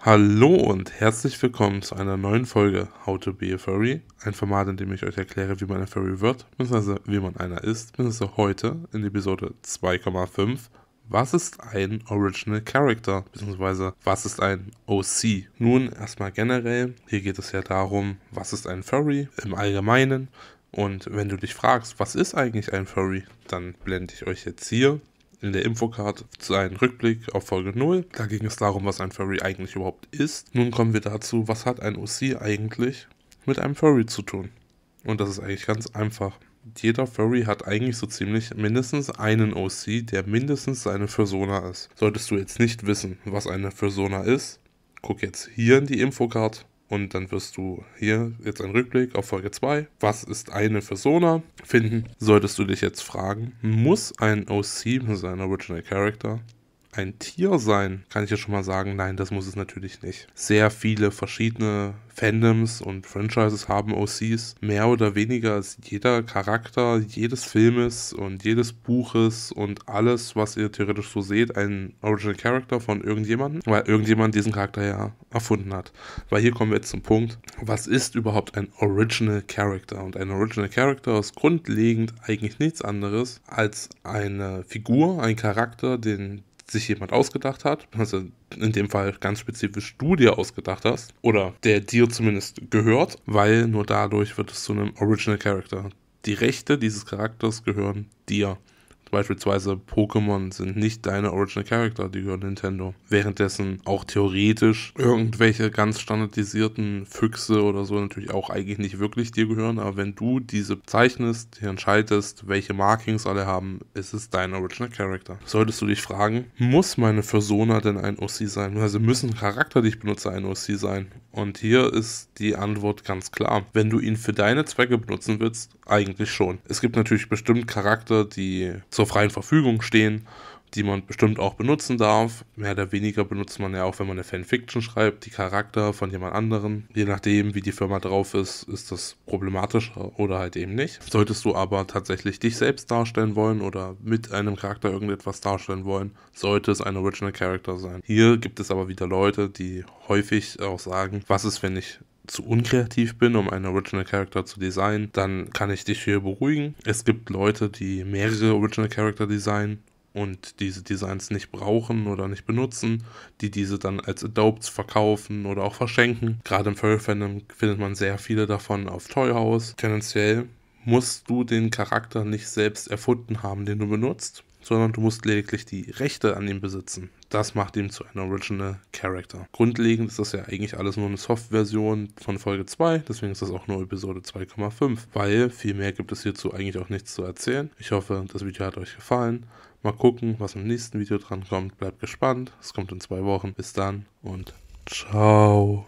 Hallo und herzlich willkommen zu einer neuen Folge How to be a Furry. Ein Format, in dem ich euch erkläre, wie man ein Furry wird, beziehungsweise wie man einer ist, beziehungsweise heute in Episode 2,5. Was ist ein Original Character, beziehungsweise was ist ein OC? Nun erstmal generell, hier geht es ja darum, was ist ein Furry im Allgemeinen, und wenn du dich fragst, was ist eigentlich ein Furry, dann blende ich euch jetzt hier in der Infocard seinen Rückblick auf Folge 0. Da ging es darum, was ein Furry eigentlich überhaupt ist. Nun kommen wir dazu, was hat ein OC eigentlich mit einem Furry zu tun? Und das ist eigentlich ganz einfach. Jeder Furry hat eigentlich so ziemlich mindestens einen OC, der mindestens seine Persona ist. Solltest du jetzt nicht wissen, was eine Persona ist, guck jetzt hier in die Infocard und dann wirst du hier jetzt einen Rückblick auf Folge 2. Was ist eine Persona? Finden solltest du dich jetzt fragen. Muss ein OC sein Original Character? ein Tier sein? Kann ich ja schon mal sagen, nein, das muss es natürlich nicht. Sehr viele verschiedene Fandoms und Franchises haben OCs. Mehr oder weniger ist jeder Charakter jedes Filmes und jedes Buches und alles, was ihr theoretisch so seht, ein Original Character von irgendjemandem, weil irgendjemand diesen Charakter ja erfunden hat. Weil hier kommen wir jetzt zum Punkt, was ist überhaupt ein Original Character? Und ein Original Character ist grundlegend eigentlich nichts anderes als eine Figur, ein Charakter, den sich jemand ausgedacht hat, also in dem Fall ganz spezifisch du dir ausgedacht hast, oder der dir zumindest gehört, weil nur dadurch wird es zu einem Original Character. Die Rechte dieses Charakters gehören dir. Beispielsweise Pokémon sind nicht deine Original Character, die gehören Nintendo. Währenddessen auch theoretisch irgendwelche ganz standardisierten Füchse oder so natürlich auch eigentlich nicht wirklich dir gehören, aber wenn du diese zeichnest, dir entscheidest, welche Markings alle haben, ist es dein Original Character. Solltest du dich fragen, muss meine Persona denn ein OC sein? Also müssen Charakter, die ich benutze, ein OC sein? Und hier ist die Antwort ganz klar. Wenn du ihn für deine Zwecke benutzen willst, eigentlich schon. Es gibt natürlich bestimmt Charakter, die zur freien Verfügung stehen die man bestimmt auch benutzen darf. Mehr oder weniger benutzt man ja auch, wenn man eine Fanfiction schreibt, die Charakter von jemand anderem. Je nachdem, wie die Firma drauf ist, ist das problematischer oder halt eben nicht. Solltest du aber tatsächlich dich selbst darstellen wollen oder mit einem Charakter irgendetwas darstellen wollen, sollte es ein Original Character sein. Hier gibt es aber wieder Leute, die häufig auch sagen, was ist, wenn ich zu unkreativ bin, um einen Original Character zu designen, dann kann ich dich hier beruhigen. Es gibt Leute, die mehrere Original Character designen und diese Designs nicht brauchen oder nicht benutzen, die diese dann als Adopts verkaufen oder auch verschenken. Gerade im Furry-Fandom findet man sehr viele davon auf Toy House. Tendenziell musst du den Charakter nicht selbst erfunden haben, den du benutzt sondern du musst lediglich die Rechte an ihm besitzen. Das macht ihn zu einem Original Character. Grundlegend ist das ja eigentlich alles nur eine Soft-Version von Folge 2, deswegen ist das auch nur Episode 2,5, weil viel mehr gibt es hierzu eigentlich auch nichts zu erzählen. Ich hoffe, das Video hat euch gefallen. Mal gucken, was im nächsten Video dran kommt. Bleibt gespannt. Es kommt in zwei Wochen. Bis dann und ciao.